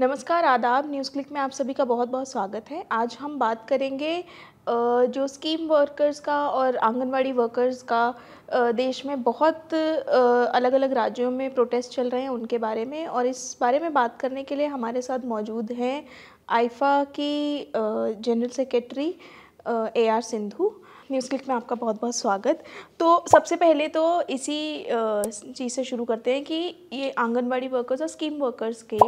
नमस्कार आदाब news click में आप सभी का बहुत बहुत स्वागत है आज हम बात करेंगे जो स्कीम वर्कर्स का और आंगनवाड़ी वर्कर्स का देश में बहुत अलग अलग राज्यों में प्रोटेस्ट चल रहे हैं उनके बारे में और इस बारे में बात करने के लिए हमारे साथ मौजूद हैं आइफा की general secretary A R Sindhu news click में आपका बहुत बहुत स्वागत तो सबसे पहले तो इसी चीज़ से शुरू करते हैं कि ये आंगनबाड़ी वर्कर्स और स्कीम वर्कर्स के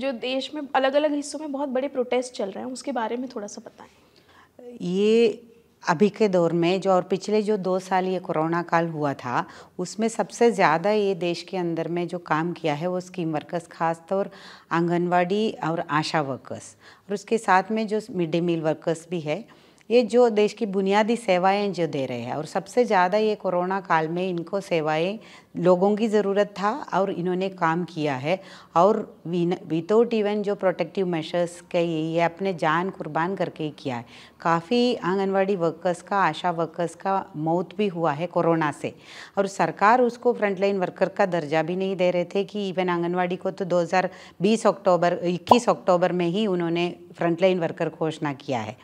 जो देश में अलग अलग हिस्सों में बहुत बड़े प्रोटेस्ट चल रहे हैं उसके बारे में थोड़ा सा बताएं ये अभी के दौर में जो और पिछले जो दो साल ये कोरोना काल हुआ था उसमें सबसे ज़्यादा ये देश के अंदर में जो काम किया है वो स्कीम वर्कर्स खासतौर आंगनवाड़ी और आशा वर्कर्स और उसके साथ में जो मिड डे मील वर्कर्स भी है ये जो देश की बुनियादी सेवाएं जो दे रहे हैं और सबसे ज़्यादा ये कोरोना काल में इनको सेवाएं लोगों की ज़रूरत था और इन्होंने काम किया है और विदाउट इवन जो प्रोटेक्टिव मेशर्स के ये अपने जान कुर्बान करके ही किया है काफ़ी आंगनवाड़ी वर्कर्स का आशा वर्कर्स का मौत भी हुआ है कोरोना से और सरकार उसको फ्रंटलाइन वर्कर का दर्जा भी नहीं दे रहे थे कि इवन आंगनवाड़ी को तो 2020 अक्टूबर 21 अक्टूबर में ही उन्होंने फ्रंटलाइन वर्कर घोषणा किया है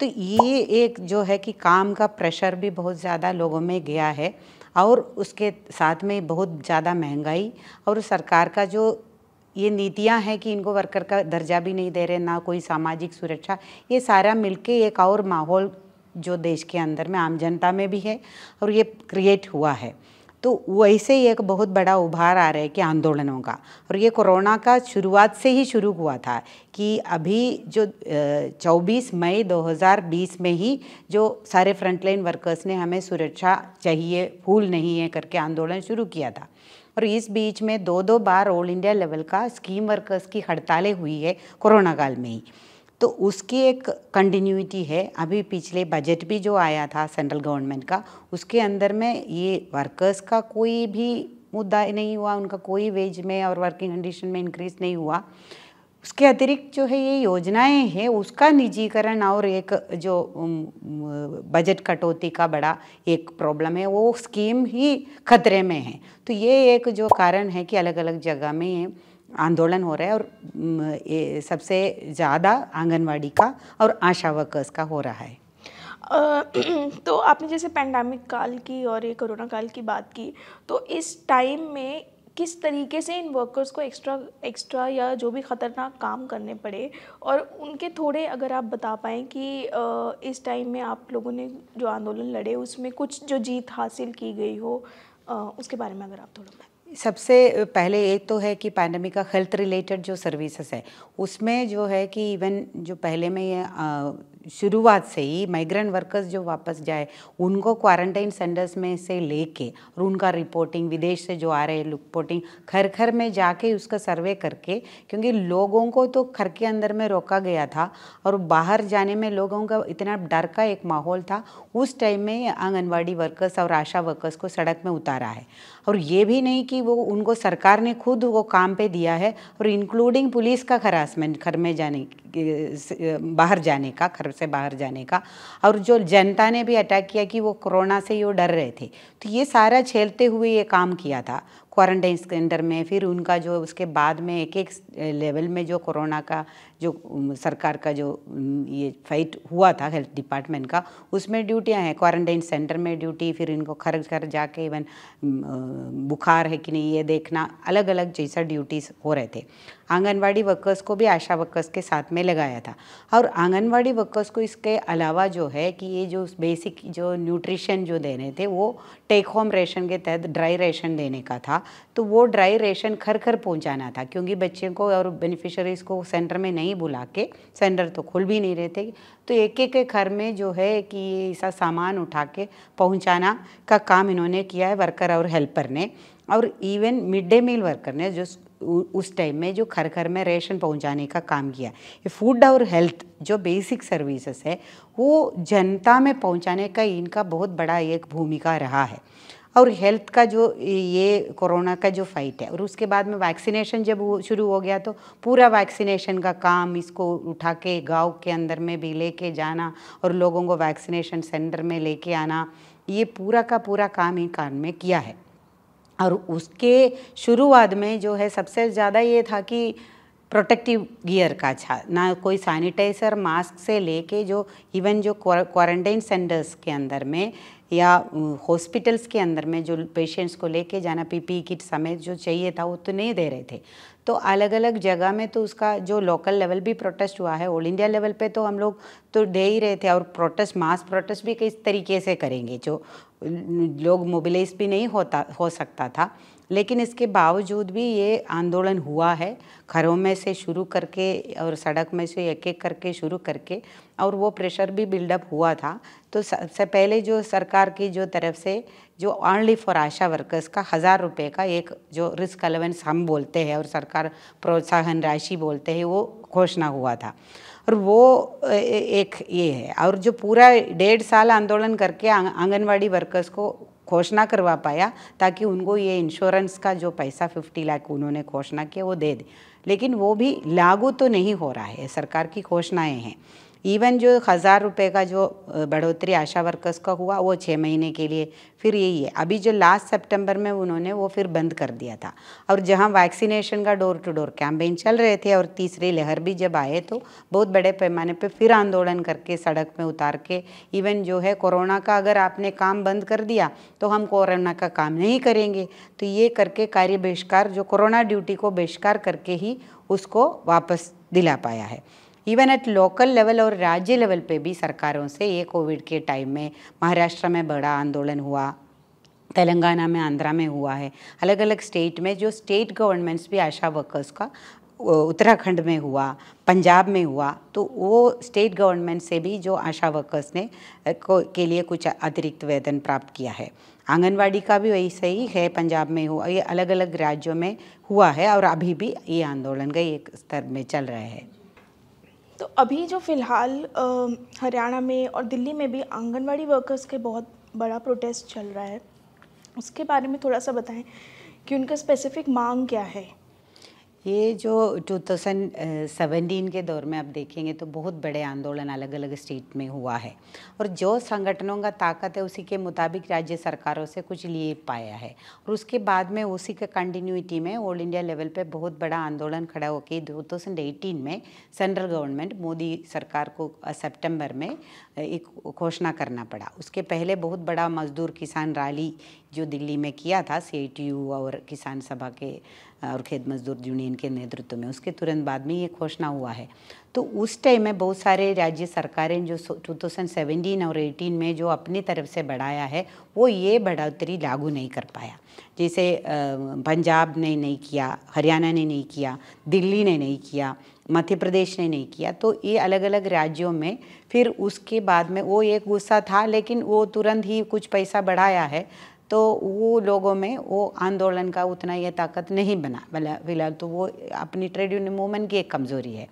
तो ये एक जो है कि काम का प्रेशर भी बहुत ज़्यादा लोगों में गया है और उसके साथ में बहुत ज़्यादा महंगाई और सरकार का जो ये नीतियाँ हैं कि इनको वर्कर का दर्जा भी नहीं दे रहे ना कोई सामाजिक सुरक्षा ये सारा मिलके एक और माहौल जो देश के अंदर में आम जनता में भी है और ये क्रिएट हुआ है तो वैसे ही एक बहुत बड़ा उभार आ रहा है कि आंदोलनों का और ये कोरोना का शुरुआत से ही शुरू हुआ था कि अभी जो 24 मई 2020 में ही जो सारे फ्रंटलाइन वर्कर्स ने हमें सुरक्षा चाहिए फूल नहीं है करके आंदोलन शुरू किया था और इस बीच में दो दो बार ऑल इंडिया लेवल का स्कीम वर्कर्स की हड़तालें हुई है कोरोना काल में ही तो उसकी एक कंटिन्यूटी है अभी पिछले बजट भी जो आया था सेंट्रल गवर्नमेंट का उसके अंदर में ये वर्कर्स का कोई भी मुद्दा नहीं हुआ उनका कोई वेज में और वर्किंग कंडीशन में इंक्रीज नहीं हुआ उसके अतिरिक्त जो है ये योजनाएं हैं उसका निजीकरण और एक जो बजट कटौती का बड़ा एक प्रॉब्लम है वो स्कीम ही खतरे में है तो ये एक जो कारण है कि अलग अलग जगह में आंदोलन हो रहा है और सबसे ज़्यादा आंगनवाड़ी का और आशा वर्कर्स का हो रहा है तो आपने जैसे पैंडमिक काल की और ये कोरोना काल की बात की तो इस टाइम में किस तरीके से इन वर्कर्स को एक्स्ट्रा एक्स्ट्रा या जो भी ख़तरनाक काम करने पड़े और उनके थोड़े अगर आप बता पाएँ कि इस टाइम में आप लोगों ने जो आंदोलन लड़े उसमें कुछ जो जीत हासिल की गई हो उसके बारे में अगर आप थोड़ा बताएँ सबसे पहले एक तो है कि पैंडमिक का हेल्थ रिलेटेड जो सर्विसेज है उसमें जो है कि इवन जो पहले में ये शुरुआत से ही माइग्रेंट वर्कर्स जो वापस जाए उनको क्वारंटाइन सेंटर्स में से लेके और उनका रिपोर्टिंग विदेश से जो आ रहे रिपोर्टिंग घर घर में जाके उसका सर्वे करके क्योंकि लोगों को तो घर के अंदर में रोका गया था और बाहर जाने में लोगों का इतना डर का एक माहौल था उस टाइम में आंगनबाड़ी वर्कर्स और आशा वर्कर्स को सड़क में उतारा है और ये भी नहीं कि वो उनको सरकार ने खुद वो काम पे दिया है और इंक्लूडिंग पुलिस का हरासमेंट घर में जाने बाहर जाने का घर से बाहर जाने का और जो जनता ने भी अटैक किया कि वो कोरोना से ही वो डर रहे थे तो ये सारा झेलते हुए ये काम किया था क्वारंटाइन सेंटर में फिर उनका जो उसके बाद में एक एक लेवल में जो कोरोना का जो सरकार का जो ये फाइट हुआ था हेल्थ डिपार्टमेंट का उसमें ड्यूटियां हैं क्वारंटाइन सेंटर में ड्यूटी फिर इनको खर घर जाके इवन बुखार है कि नहीं ये देखना अलग अलग जैसा ड्यूटीज हो रहे थे आंगनवाड़ी वर्कर्स को भी आशा वर्कर्स के साथ में लगाया था और आंगनवाड़ी वर्कर्स को इसके अलावा जो है कि ये जो बेसिक जो न्यूट्रिशन जो देने थे वो टेक होम रेशन के तहत ड्राई रेशन देने का था तो वो ड्राई रेशन घर घर पहुंचाना था क्योंकि बच्चे को और बेनिफिशरीज को सेंटर में नहीं बुला के सेंटर तो खुल भी नहीं रहे थे तो एक एक घर में जो है कि ये ऐसा सामान उठा के पहुँचाना का काम इन्होंने किया है वर्कर और हेल्पर ने और even mid day meal worker ने जो उस टाइम में जो घर घर में रेशन पहुंचाने का काम किया ये फूड और हेल्थ जो बेसिक सर्विसेज है वो जनता में पहुंचाने का इनका बहुत बड़ा एक भूमिका रहा है और हेल्थ का जो ये कोरोना का जो फाइट है और उसके बाद में वैक्सीनेशन जब शुरू हो गया तो पूरा वैक्सीनेशन का काम इसको उठा के गाँव के अंदर में भी लेके जाना और लोगों को वैक्सीनेशन सेंटर में लेके आना ये पूरा का पूरा काम इन कान में किया है और उसके शुरुआत में जो है सबसे ज़्यादा ये था कि प्रोटेक्टिव गियर का अच्छा ना कोई सैनिटाइज़र मास्क से लेके जो इवन जो क्वारंटाइन सेंटर्स के अंदर में या हॉस्पिटल्स के अंदर में जो पेशेंट्स को लेके जाना पीपी किट e समेत जो चाहिए था वो तो नहीं दे रहे थे तो अलग अलग जगह में तो उसका जो लोकल लेवल भी प्रोटेस्ट हुआ है ऑल इंडिया लेवल पे तो हम लोग तो दे ही रहे थे और प्रोटेस्ट मास प्रोटेस्ट भी किस तरीके से करेंगे जो लोग मोबिलाइज भी नहीं होता हो सकता था लेकिन इसके बावजूद भी ये आंदोलन हुआ है घरों में से शुरू करके और सड़क में से एक एक करके शुरू करके और वो प्रेशर भी बिल्डअप हुआ था तो सबसे पहले जो सरकार की जो तरफ से जो ऑनली फॉर आशा वर्कर्स का हज़ार रुपये का एक जो रिस्क अलेवेंस हम बोलते हैं और सरकार प्रोत्साहन राशि बोलते हैं वो घोषणा हुआ था और वो एक ये है और जो पूरा डेढ़ साल आंदोलन करके आंगनवाड़ी वर्कर्स को घोषणा करवा पाया ताकि उनको ये इंश्योरेंस का जो पैसा फिफ्टी लाख उन्होंने घोषणा किया वो दे दे लेकिन वो भी लागू तो नहीं हो रहा है सरकार की घोषणाएं हैं इवन जो हज़ार रुपये का जो बढ़ोतरी आशा वर्कर्स का हुआ वो छः महीने के लिए फिर यही है अभी जो लास्ट सितंबर में उन्होंने वो फिर बंद कर दिया था और जहाँ वैक्सीनेशन का डोर टू डोर कैंपेन चल रहे थे और तीसरी लहर भी जब आए तो बहुत बड़े पैमाने पर फिर आंदोलन करके सड़क में उतार के इवन जो है कोरोना का अगर आपने काम बंद कर दिया तो हम कोरोना का काम नहीं करेंगे तो ये करके कार्य बहिष्कार जो कोरोना ड्यूटी को बहिष्कार करके ही उसको वापस दिला पाया है इवन एट लोकल लेवल और राज्य लेवल पे भी सरकारों से ये कोविड के टाइम में महाराष्ट्र में बड़ा आंदोलन हुआ तेलंगाना में आंध्रा में हुआ है अलग अलग स्टेट में जो स्टेट गवर्नमेंट्स भी आशा वर्कर्स का उत्तराखंड में हुआ पंजाब में हुआ तो वो स्टेट गवर्नमेंट से भी जो आशा वर्कर्स ने को के लिए कुछ अतिरिक्त वेतन प्राप्त किया है आंगनवाड़ी का भी वैसे ही है पंजाब में हुआ ये अलग अलग राज्यों में हुआ है और अभी भी ये आंदोलन का एक स्तर में चल रहा है तो अभी जो फ़िलहाल हरियाणा में और दिल्ली में भी आंगनवाड़ी वर्कर्स के बहुत बड़ा प्रोटेस्ट चल रहा है उसके बारे में थोड़ा सा बताएं कि उनका स्पेसिफिक मांग क्या है ये जो 2017 के दौर में आप देखेंगे तो बहुत बड़े आंदोलन अलग अलग स्टेट में हुआ है और जो संगठनों का ताकत है उसी के मुताबिक राज्य सरकारों से कुछ लिए पाया है और उसके बाद में उसी के कंटिन्यूटी में ऑल इंडिया लेवल पे बहुत बड़ा आंदोलन खड़ा होकर 2018 में सेंट्रल गवर्नमेंट मोदी सरकार को सेप्टेम्बर में एक घोषणा करना पड़ा उसके पहले बहुत बड़ा मजदूर किसान रैली जो दिल्ली में किया था सी और किसान सभा के और खेत मजदूर यूनियन के नेतृत्व में उसके तुरंत बाद में ये घोषणा हुआ है तो उस टाइम में बहुत सारे राज्य सरकारें जो 2017 और 18 में जो अपनी तरफ से बढ़ाया है वो ये बढ़ोतरी लागू नहीं कर पाया जैसे पंजाब ने नहीं किया हरियाणा ने नहीं किया दिल्ली ने नहीं किया मध्य प्रदेश ने नहीं किया तो ये अलग अलग राज्यों में फिर उसके बाद में वो एक गुस्सा था लेकिन वो तुरंत ही कुछ पैसा बढ़ाया है तो वो लोगों में वो आंदोलन का उतना ये ताकत नहीं बना फिलहाल तो वो अपनी ट्रेड यूनियन मूवमेंट की एक कमज़ोरी है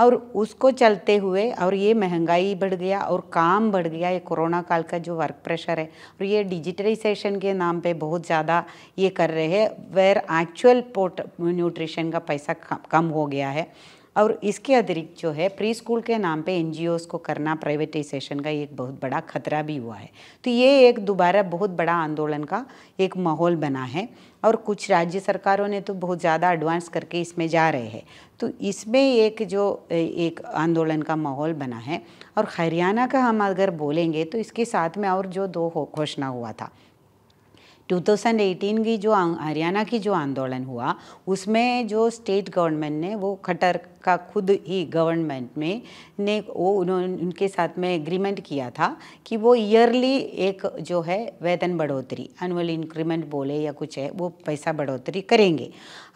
और उसको चलते हुए और ये महंगाई बढ़ गया और काम बढ़ गया ये कोरोना काल का जो वर्क प्रेशर है और ये डिजिटलाइजेशन के नाम पे बहुत ज़्यादा ये कर रहे हैं वेयर एक्चुअल पोट न्यूट्रिशन का पैसा कम हो गया है और इसके अतिरिक्त जो है प्री स्कूल के नाम पे एन को करना प्राइवेटाइजेशन का एक बहुत बड़ा खतरा भी हुआ है तो ये एक दोबारा बहुत बड़ा आंदोलन का एक माहौल बना है और कुछ राज्य सरकारों ने तो बहुत ज़्यादा एडवांस करके इसमें जा रहे हैं तो इसमें एक जो एक आंदोलन का माहौल बना है और हरियाणा का हम अगर बोलेंगे तो इसके साथ में और जो दो घोषणा हुआ था 2018 की जो हरियाणा की जो आंदोलन हुआ उसमें जो स्टेट गवर्नमेंट ने वो खट्टर का खुद ही गवर्नमेंट में ने वो उन्होंने उनके साथ में एग्रीमेंट किया था कि वो ईयरली एक जो है वेतन बढ़ोतरी एनुअल इंक्रीमेंट बोले या कुछ है वो पैसा बढ़ोतरी करेंगे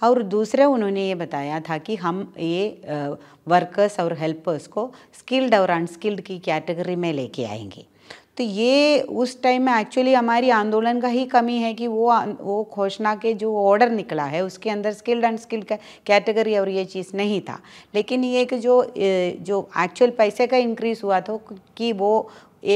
और दूसरा उन्होंने ये बताया था कि हम ये वर्कर्स और हेल्पर्स को स्किल्ड और अनस्किल्ड की कैटेगरी में लेके आएंगे तो ये उस टाइम में एक्चुअली हमारी आंदोलन का ही कमी है कि वो वो घोषणा के जो ऑर्डर निकला है उसके अंदर स्किल्ड अनस्किल्ड का कैटेगरी और ये चीज़ नहीं था लेकिन ये कि जो जो एक्चुअल पैसे का इंक्रीज़ हुआ था कि वो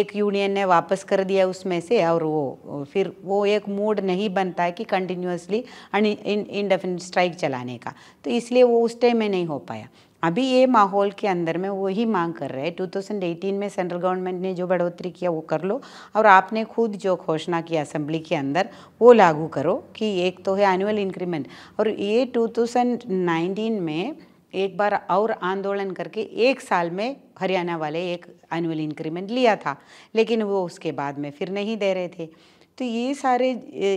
एक यूनियन ने वापस कर दिया उसमें से और वो फिर वो एक मूड नहीं बनता है कि कंटिन्यूसली इंडेफिनिट स्ट्राइक चलाने का तो इसलिए वो उस टाइम में नहीं हो पाया अभी ये माहौल के अंदर में वो ही मांग कर रहे हैं 2018 में सेंट्रल गवर्नमेंट ने जो बढ़ोतरी किया वो कर लो और आपने खुद जो घोषणा की असेंबली के अंदर वो लागू करो कि एक तो है एनुअल इंक्रीमेंट और ये 2019 में एक बार और आंदोलन करके एक साल में हरियाणा वाले एक एनुअल इंक्रीमेंट लिया था लेकिन वो उसके बाद में फिर नहीं दे रहे थे तो ये सारे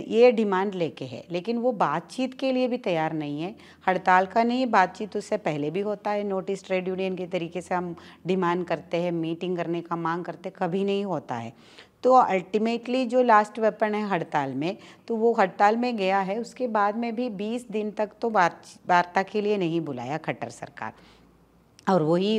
ये डिमांड लेके है लेकिन वो बातचीत के लिए भी तैयार नहीं है हड़ताल का नहीं बातचीत उससे पहले भी होता है नोटिस ट्रेड यूनियन के तरीके से हम डिमांड करते हैं मीटिंग करने का मांग करते कभी नहीं होता है तो अल्टीमेटली जो लास्ट वेपन है हड़ताल में तो वो हड़ताल में गया है उसके बाद में भी 20 दिन तक तो वार्ता के लिए नहीं बुलाया खट्टर सरकार और वही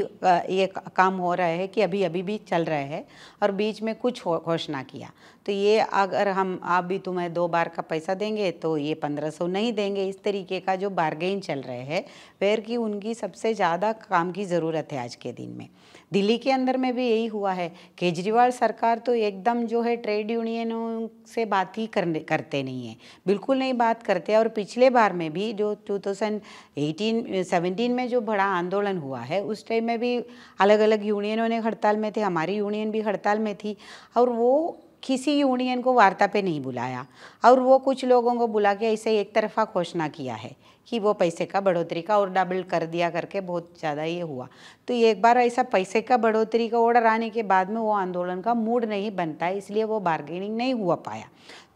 ये काम हो रहा है कि अभी अभी भी चल रहा है और बीच में कुछ घोषणा किया तो ये अगर हम आप भी तुम्हें दो बार का पैसा देंगे तो ये पंद्रह सौ नहीं देंगे इस तरीके का जो बारगेन चल रहे हैं वेर कि उनकी सबसे ज़्यादा काम की ज़रूरत है आज के दिन में दिल्ली के अंदर में भी यही हुआ है केजरीवाल सरकार तो एकदम जो है ट्रेड यूनियनों से बात ही करने करते नहीं है बिल्कुल नहीं बात करते और पिछले बार में भी जो 2018 17 में जो बड़ा आंदोलन हुआ है उस टाइम में भी अलग अलग यूनियनों ने हड़ताल में थे हमारी यूनियन भी हड़ताल में थी और वो किसी यूनियन को वार्ता पे नहीं बुलाया और वो कुछ लोगों को बुला के ऐसे एक तरफा घोषणा किया है कि वो पैसे का बढ़ोतरी का और डबल कर दिया करके बहुत ज़्यादा ये हुआ तो एक बार ऐसा पैसे का बढ़ोतरी का ऑर्डर आने के बाद में वो आंदोलन का मूड नहीं बनता इसलिए वो बार्गेनिंग नहीं हुआ पाया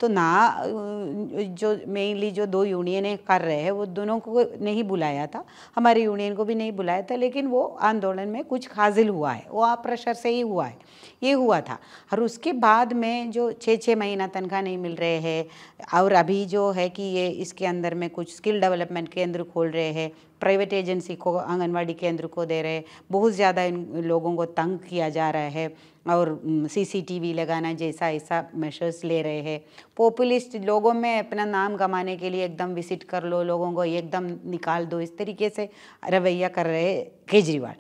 तो ना जो मेनली जो दो यूनियन कर रहे हैं वो दोनों को नहीं बुलाया था हमारे यूनियन को भी नहीं बुलाया था लेकिन वो आंदोलन में कुछ हाजिल हुआ है वो आप प्रेशर से ही हुआ है ये हुआ था और उसके बाद में जो छः छः महीना तनख्वाह नहीं मिल रहे हैं और अभी जो है कि ये इसके अंदर में कुछ स्किल डेवलपमेंट केंद्र खोल रहे हैं प्राइवेट एजेंसी को आंगनवाड़ी केंद्र को दे रहे बहुत ज़्यादा इन लोगों को तंग किया जा रहा है और सीसीटीवी लगाना जैसा ऐसा मेशर्स ले रहे हैं पॉपुलिस्ट लोगों में अपना नाम कमाने के लिए एकदम विजिट कर लो लोगों को एकदम निकाल दो इस तरीके से रवैया कर रहे केजरीवाल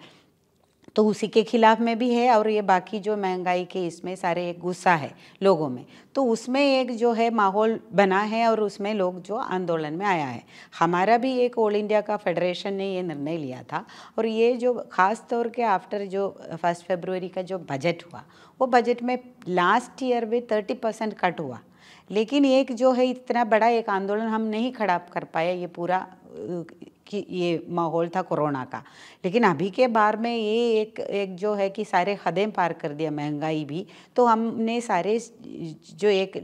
तो उसी के खिलाफ में भी है और ये बाकी जो महंगाई के इसमें सारे एक गुस्सा है लोगों में तो उसमें एक जो है माहौल बना है और उसमें लोग जो आंदोलन में आया है हमारा भी एक ऑल इंडिया का फेडरेशन ने ये निर्णय लिया था और ये जो ख़ास तौर के आफ्टर जो फर्स्ट फेबरवरी का जो बजट हुआ वो बजट में लास्ट ईयर भी थर्टी परसेंट कट हुआ लेकिन एक जो है इतना बड़ा एक आंदोलन हम नहीं खड़ा कर पाए ये पूरा कि ये माहौल था कोरोना का लेकिन अभी के बार में ये एक एक जो है कि सारे हदें पार कर दिया महंगाई भी तो हमने सारे जो एक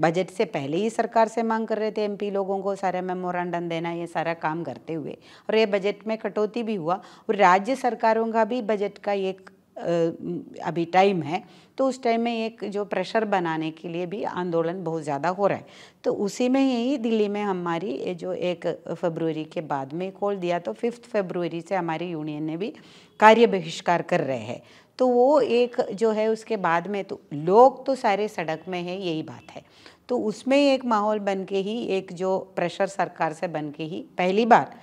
बजट से पहले ही सरकार से मांग कर रहे थे एमपी लोगों को सारा मेमोरेंडम देना ये सारा काम करते हुए और ये बजट में कटौती भी हुआ और राज्य सरकारों का भी बजट का एक अभी टाइम है तो उस टाइम में एक जो प्रेशर बनाने के लिए भी आंदोलन बहुत ज़्यादा हो रहा है तो उसी में यही दिल्ली में हमारी ये जो एक फरवरी के बाद में खोल दिया तो फिफ्थ फरवरी से हमारी यूनियन ने भी कार्य बहिष्कार कर रहे हैं तो वो एक जो है उसके बाद में तो लोग तो सारे सड़क में है यही बात है तो उसमें एक माहौल बन के ही एक जो प्रेशर सरकार से बन के ही पहली बार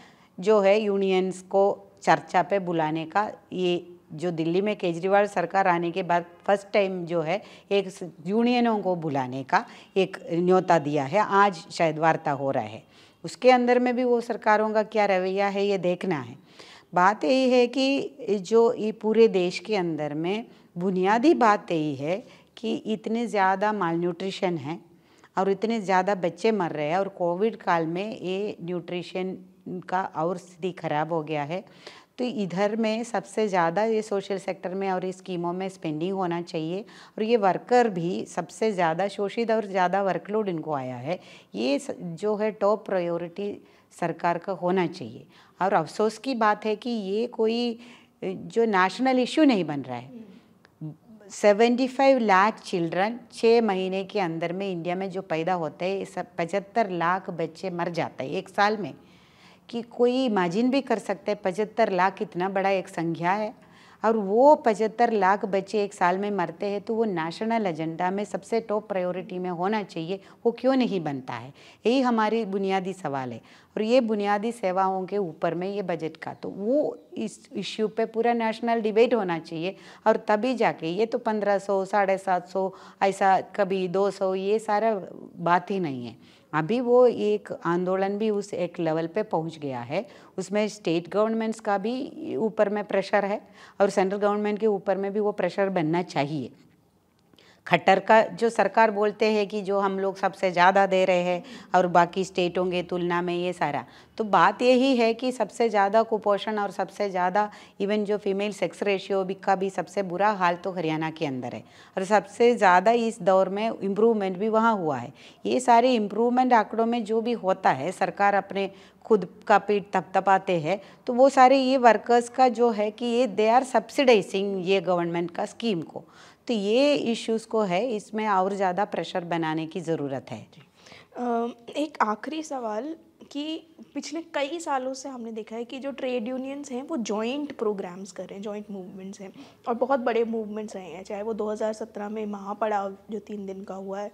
जो है यूनियंस को चर्चा पे बुलाने का ये जो दिल्ली में केजरीवाल सरकार आने के बाद फर्स्ट टाइम जो है एक यूनियनों को बुलाने का एक न्योता दिया है आज शायद वार्ता हो रहा है उसके अंदर में भी वो सरकारों का क्या रवैया है ये देखना है बात यही है कि जो ये पूरे देश के अंदर में बुनियादी बात यही है कि इतने ज़्यादा माल न्यूट्रिशन है और इतने ज़्यादा बच्चे मर रहे हैं और कोविड काल में ये न्यूट्रिशन का और स्थिति खराब हो गया है तो इधर में सबसे ज़्यादा ये सोशल सेक्टर में और स्कीमों में स्पेंडिंग होना चाहिए और ये वर्कर भी सबसे ज़्यादा शोषित और ज़्यादा वर्कलोड इनको आया है ये जो है टॉप प्रायोरिटी सरकार का होना चाहिए और अफसोस की बात है कि ये कोई जो नेशनल इशू नहीं बन रहा है 75 लाख चिल्ड्रन छः महीने के अंदर में इंडिया में जो पैदा होते हैं सब पचहत्तर लाख बच्चे मर जाते हैं एक साल में कि कोई इमेजिन भी कर सकता है पचहत्तर लाख इतना बड़ा एक संख्या है और वो पचहत्तर लाख बच्चे एक साल में मरते हैं तो वो नेशनल एजेंडा में सबसे टॉप प्रायोरिटी में होना चाहिए वो क्यों नहीं बनता है यही हमारी बुनियादी सवाल है और ये बुनियादी सेवाओं के ऊपर में ये बजट का तो वो इस इश्यू पे पूरा नेशनल डिबेट होना चाहिए और तभी जाके ये तो पंद्रह सौ साढ़े सात सौ ऐसा कभी दो सौ ये सारा बात ही नहीं है अभी वो एक आंदोलन भी उस एक लेवल पे पहुंच गया है उसमें स्टेट गवर्नमेंट्स का भी ऊपर में प्रेशर है और सेंट्रल गवर्नमेंट के ऊपर में भी वो प्रेशर बनना चाहिए खट्टर का जो सरकार बोलते हैं कि जो हम लोग सबसे ज़्यादा दे रहे हैं और बाकी स्टेटों के तुलना में ये सारा तो बात यही है कि सबसे ज़्यादा कुपोषण और सबसे ज़्यादा इवन जो फीमेल सेक्स रेशियो भी का भी सबसे बुरा हाल तो हरियाणा के अंदर है और सबसे ज़्यादा इस दौर में इम्प्रूवमेंट भी वहाँ हुआ है ये सारे इम्प्रूवमेंट आंकड़ों में जो भी होता है सरकार अपने खुद का पेट थपथपाते हैं तो वो सारे ये वर्कर्स का जो है कि ये दे आर सब्सिडाइजिंग ये गवर्नमेंट का स्कीम को तो ये इश्यूज़ को है इसमें और ज़्यादा प्रेशर बनाने की ज़रूरत है एक आखिरी सवाल कि पिछले कई सालों से हमने देखा है कि जो ट्रेड यूनियंस हैं वो जॉइंट प्रोग्राम्स कर रहे हैं जॉइंट मूवमेंट्स हैं और बहुत बड़े मूवमेंट्स रहे हैं चाहे वो 2017 में महापड़ाव जो तीन दिन का हुआ है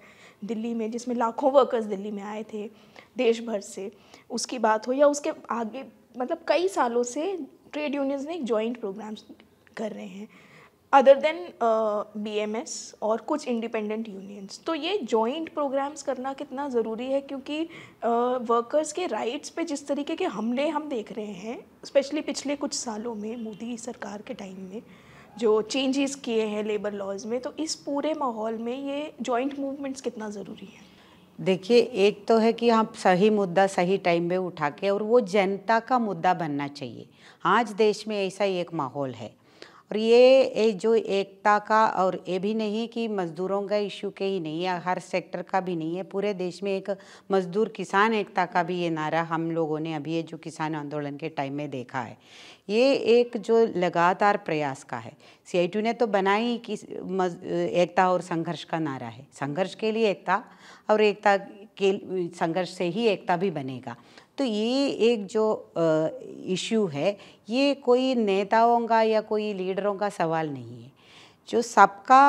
दिल्ली में जिसमें लाखों वर्कर्स दिल्ली में आए थे देश भर से उसकी बात हो या उसके आगे मतलब कई सालों से ट्रेड यूनियंस ने एक जॉइंट प्रोग्राम्स कर रहे हैं other than B M S और कुछ इंडिपेंडेंट यूनियंस तो ये जॉइंट प्रोग्राम्स करना कितना ज़रूरी है क्योंकि वर्कर्स uh, के राइट्स पे जिस तरीके के हमले हम देख रहे हैं स्पेशली पिछले कुछ सालों में मोदी सरकार के टाइम में जो चेंजेस किए हैं लेबर लॉज में तो इस पूरे माहौल में ये जॉइंट मूवमेंट्स कितना ज़रूरी है देखिए एक तो है कि हम सही मुद्दा सही टाइम पे उठा के और वो जनता का मुद्दा बनना चाहिए आज देश में ऐसा ही एक माहौल है और ये ए, जो एकता का और ये भी नहीं कि मज़दूरों का इश्यू के ही नहीं है हर सेक्टर का भी नहीं है पूरे देश में एक मज़दूर किसान एकता का भी ये नारा हम लोगों ने अभी ये जो किसान आंदोलन के टाइम में देखा है ये एक जो लगातार प्रयास का है सीआईटी ने तो बनाई कि एकता और संघर्ष का नारा है संघर्ष के लिए एकता और एकता के संघर्ष से ही एकता भी बनेगा तो ये एक जो इश्यू है ये कोई नेताओं का या कोई लीडरों का सवाल नहीं है जो सबका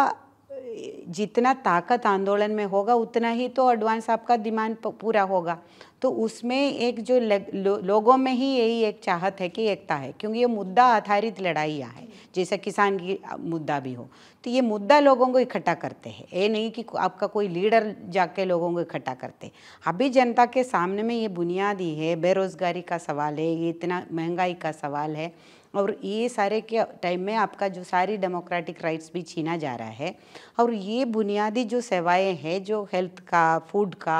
जितना ताकत आंदोलन में होगा उतना ही तो एडवांस आपका डिमांड पूरा होगा तो उसमें एक जो लो, लोगों में ही यही एक चाहत है कि एकता है क्योंकि ये मुद्दा आधारित लड़ाइयाँ है जैसे किसान की मुद्दा भी हो तो ये मुद्दा लोगों को इकट्ठा करते हैं ये नहीं कि आपका कोई लीडर जाके लोगों को इकट्ठा करते अभी जनता के सामने में ये बुनियादी है बेरोज़गारी का सवाल है ये इतना महंगाई का सवाल है और ये सारे के टाइम में आपका जो सारी डेमोक्रेटिक राइट्स भी छीना जा रहा है और ये बुनियादी जो सेवाएं हैं जो हेल्थ का फूड का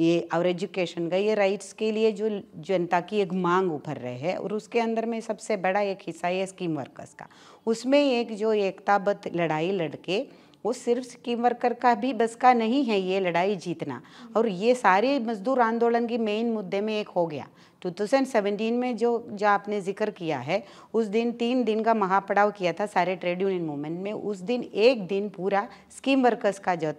ये और एजुकेशन का ये राइट्स के लिए जो जनता की एक मांग उभर रहे है और उसके अंदर में सबसे बड़ा एक हिस्सा है स्कीम वर्कर्स का उसमें एक जो एकताबद्ध लड़ाई लड़के वो सिर्फ स्कीम वर्कर का भी बस का नहीं है ये लड़ाई जीतना और ये सारे मजदूर आंदोलन के मेन मुद्दे में एक हो गया 2017 में जो जो आपने जिक्र किया है उस दिन तीन दिन का महापड़ाव किया था सारे ट्रेड यूनियन मूवमेंट में उस दिन एक दिन पूरा स्कीम वर्कर्स का जो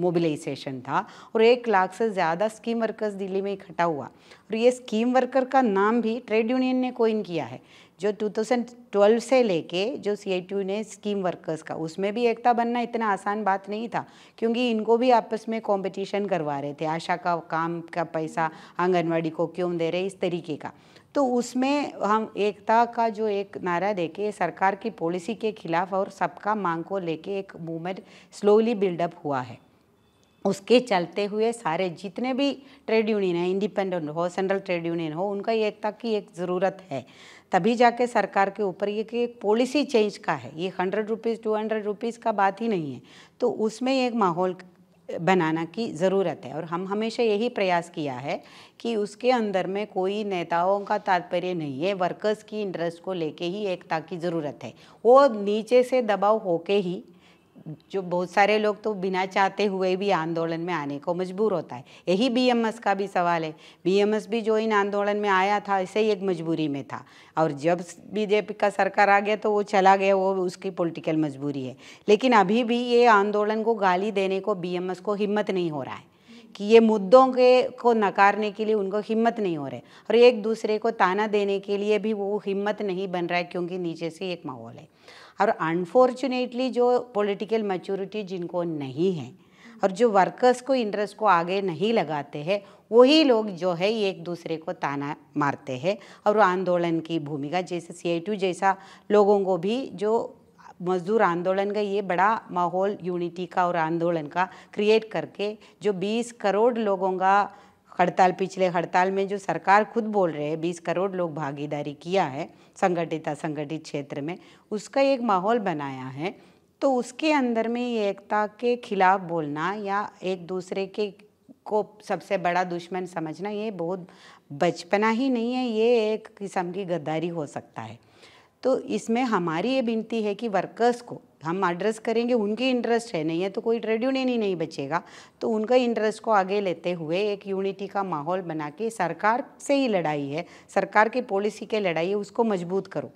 मोबिलाइजेशन था और एक लाख से ज़्यादा स्कीम वर्कर्स दिल्ली में इकट्ठा हुआ और ये स्कीम वर्कर का नाम भी ट्रेड यूनियन ने कोइन किया है जो 2012 से लेके जो सी ने स्कीम वर्कर्स का उसमें भी एकता बनना इतना आसान बात नहीं था क्योंकि इनको भी आपस में कंपटीशन करवा रहे थे आशा का काम का पैसा आंगनवाड़ी को क्यों दे रहे इस तरीके का तो उसमें हम एकता का जो एक नारा देके सरकार की पॉलिसी के खिलाफ और सबका मांग को लेके एक मूवमेंट स्लोली बिल्डअप हुआ है उसके चलते हुए सारे जितने भी ट्रेड यूनियन हैं इंडिपेंडेंट हो सेंट्रल ट्रेड यूनियन हो उनका एकता की एक ज़रूरत है तभी जाके सरकार के ऊपर ये कि एक पॉलिसी चेंज का है ये hundred rupees two hundred rupees का बात ही नहीं है तो उसमें एक माहौल बनाना की ज़रूरत है और हम हमेशा यही प्रयास किया है कि उसके अंदर में कोई नेताओं का तात्पर्य नहीं है वर्कर्स की इंटरेस्ट को लेके ही एकता की ज़रूरत है वो नीचे से दबाव होके ही जो बहुत सारे लोग तो बिना चाहते हुए भी आंदोलन में आने को मजबूर होता है यही बीएमएस का भी सवाल है बीएमएस भी जो इन आंदोलन में आया था ऐसे ही एक मजबूरी में था और जब बीजेपी का सरकार आ गया तो वो चला गया वो उसकी पॉलिटिकल मजबूरी है लेकिन अभी भी ये आंदोलन को गाली देने को बी को हिम्मत नहीं हो रहा है कि ये मुद्दों के को नकारने के लिए उनको हिम्मत नहीं हो रहे और एक दूसरे को ताना देने के लिए भी वो हिम्मत नहीं बन रहा है क्योंकि नीचे से एक माहौल है और अनफॉर्चुनेटली जो पॉलिटिकल मैच्योरिटी जिनको नहीं है और जो वर्कर्स को इंटरेस्ट को आगे नहीं लगाते हैं वही लोग जो है एक दूसरे को ताना मारते हैं और आंदोलन की भूमिका जैसे सी आई टू जैसा लोगों को भी जो मजदूर आंदोलन का ये बड़ा माहौल यूनिटी का और आंदोलन का क्रिएट करके जो 20 करोड़ लोगों का हड़ताल पिछले हड़ताल में जो सरकार खुद बोल रहे हैं बीस करोड़ लोग भागीदारी किया है संगठित असंगठित क्षेत्र में उसका एक माहौल बनाया है तो उसके अंदर में ये एकता के खिलाफ बोलना या एक दूसरे के को सबसे बड़ा दुश्मन समझना ये बहुत बचपना ही नहीं है ये एक किस्म की गद्दारी हो सकता है तो इसमें हमारी ये विनती है कि वर्कर्स को हम एड्रेस करेंगे उनकी इंटरेस्ट है नहीं है तो कोई ट्रेड यूनियन ही नहीं बचेगा तो उनका इंटरेस्ट को आगे लेते हुए एक यूनिटी का माहौल बना के सरकार से ही लड़ाई है सरकार की पॉलिसी के लड़ाई है उसको मजबूत करो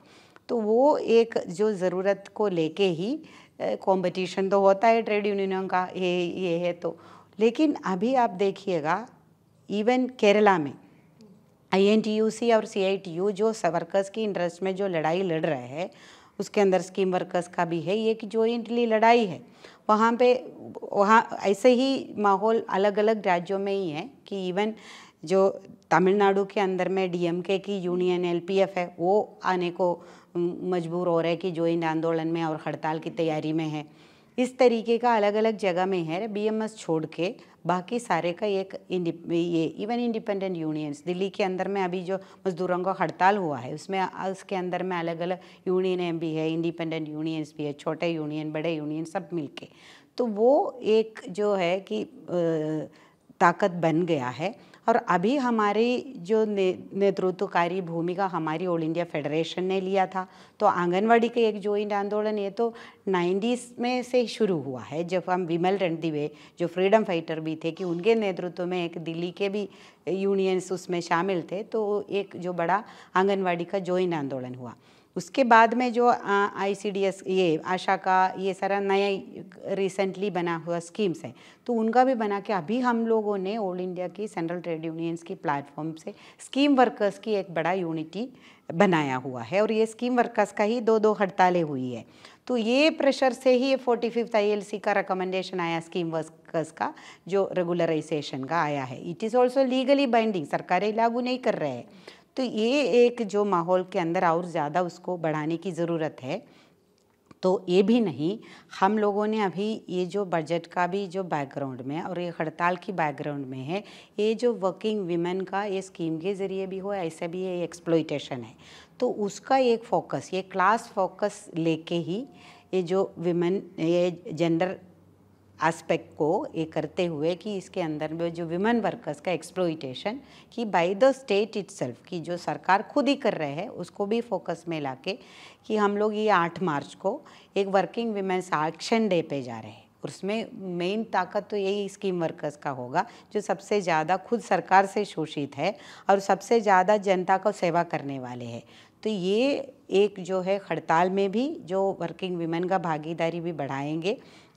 तो वो एक जो ज़रूरत को लेके ही कंपटीशन तो होता है ट्रेड यूनियनों का ये ये है तो लेकिन अभी आप देखिएगा इवन केरला में आई और सी जो वर्कर्स की इंटरेस्ट में जो लड़ाई लड़ रहे हैं उसके अंदर स्कीम वर्कर्स का भी है ये कि जो लड़ाई है वहाँ पे वहाँ ऐसे ही माहौल अलग अलग राज्यों में ही है कि इवन जो तमिलनाडु के अंदर में डीएमके की यूनियन एलपीएफ है वो आने को मजबूर हो रहे हैं कि जोइंट आंदोलन में और हड़ताल की तैयारी में है इस तरीके का अलग अलग जगह में है बीएमएस छोड़ के बाकी सारे का एक ये इवन इंडिपेंडेंट यूनियंस दिल्ली के अंदर में अभी जो मजदूरों को हड़ताल हुआ है उसमें उसके अंदर में अलग अलग यूनियनें भी है इंडिपेंडेंट यूनियंस भी है छोटे यूनियन बड़े यूनियन सब मिलके तो वो एक जो है कि ताकत बन गया है और अभी हमारी जो ने, नेतृत्वकारी भूमिका हमारी ऑल इंडिया फेडरेशन ने लिया था तो आंगनवाड़ी के एक जॉइंट आंदोलन ये तो नाइन्टीज़ में से शुरू हुआ है जब हम विमल रणदिवे जो फ्रीडम फाइटर भी थे कि उनके नेतृत्व में एक दिल्ली के भी यूनियंस उसमें शामिल थे तो एक जो बड़ा आंगनवाड़ी का जॉइंट आंदोलन हुआ उसके बाद में जो आई सी डी एस ये आशा का ये सारा नया रिसेंटली बना हुआ स्कीम्स है तो उनका भी बना के अभी हम लोगों ने ऑल इंडिया की सेंट्रल ट्रेड यूनियंस की प्लेटफॉर्म से स्कीम वर्कर्स की एक बड़ा यूनिटी बनाया हुआ है और ये स्कीम वर्कर्स का ही दो दो हड़तालें हुई है तो ये प्रेशर से ही ये फोर्टी फिफ्थ आई का रिकमेंडेशन आया स्कीम वर्कर्स का जो रेगुलराइजेशन का आया है it is also legally binding सरकारें लागू नहीं कर रहे हैं तो ये एक जो माहौल के अंदर और ज़्यादा उसको बढ़ाने की ज़रूरत है तो ये भी नहीं हम लोगों ने अभी ये जो बजट का भी जो बैकग्राउंड में और ये हड़ताल की बैकग्राउंड में है ये जो वर्किंग वीमेन का ये स्कीम के ज़रिए भी हो ऐसा भी ये एक्सप्लोइटेशन है तो उसका एक फोकस ये क्लास फोकस लेके ही ये जो विमेन ये जेंडर एस्पेक्ट को ये करते हुए कि इसके अंदर में जो विमेन वर्कर्स का एक्सप्लोइटेशन कि बाय द स्टेट इट्सल्फ की जो सरकार खुद ही कर रहे हैं उसको भी फोकस में के कि हम लोग ये आठ मार्च को एक वर्किंग विमेंस एक्शन डे पे जा रहे हैं उसमें मेन ताकत तो यही स्कीम वर्कर्स का होगा जो सबसे ज़्यादा खुद सरकार से शोषित है और सबसे ज़्यादा जनता को सेवा करने वाले हैं तो ये एक जो है हड़ताल में भी जो वर्किंग वीमेन का भागीदारी भी बढ़ाएंगे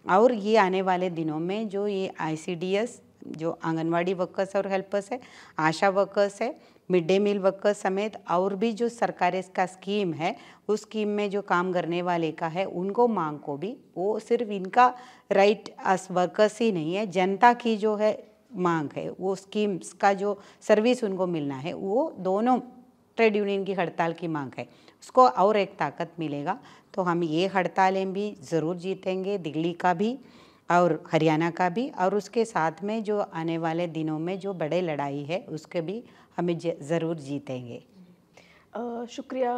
और ये आने वाले दिनों में जो ये आईसीडीएस जो आंगनवाड़ी वर्कर्स और हेल्पर्स है आशा वर्कर्स है मिड डे मील वर्कर्स समेत और भी जो सरकार इसका स्कीम है उस स्कीम में जो काम करने वाले का है उनको मांग को भी वो सिर्फ इनका राइट अस वर्कर्स ही नहीं है जनता की जो है मांग है वो स्कीम्स का जो सर्विस उनको मिलना है वो दोनों ट्रेड यूनियन की हड़ताल की मांग है उसको और एक ताकत मिलेगा तो हम ये हड़तालें भी ज़रूर जीतेंगे दिल्ली का भी और हरियाणा का भी और उसके साथ में जो आने वाले दिनों में जो बड़े लड़ाई है उसके भी हमें ज़रूर जीतेंगे शुक्रिया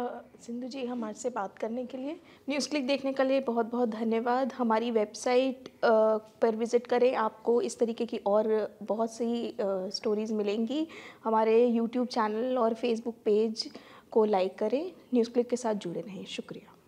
सिंधु जी हमारे से बात करने के लिए न्यूज़ क्लिक देखने के लिए बहुत बहुत धन्यवाद हमारी वेबसाइट पर विज़िट करें आपको इस तरीके की और बहुत सी स्टोरीज़ मिलेंगी हमारे यूट्यूब चैनल और फेसबुक पेज को लाइक करें न्यूज़ क्लिक के साथ जुड़े रहें शुक्रिया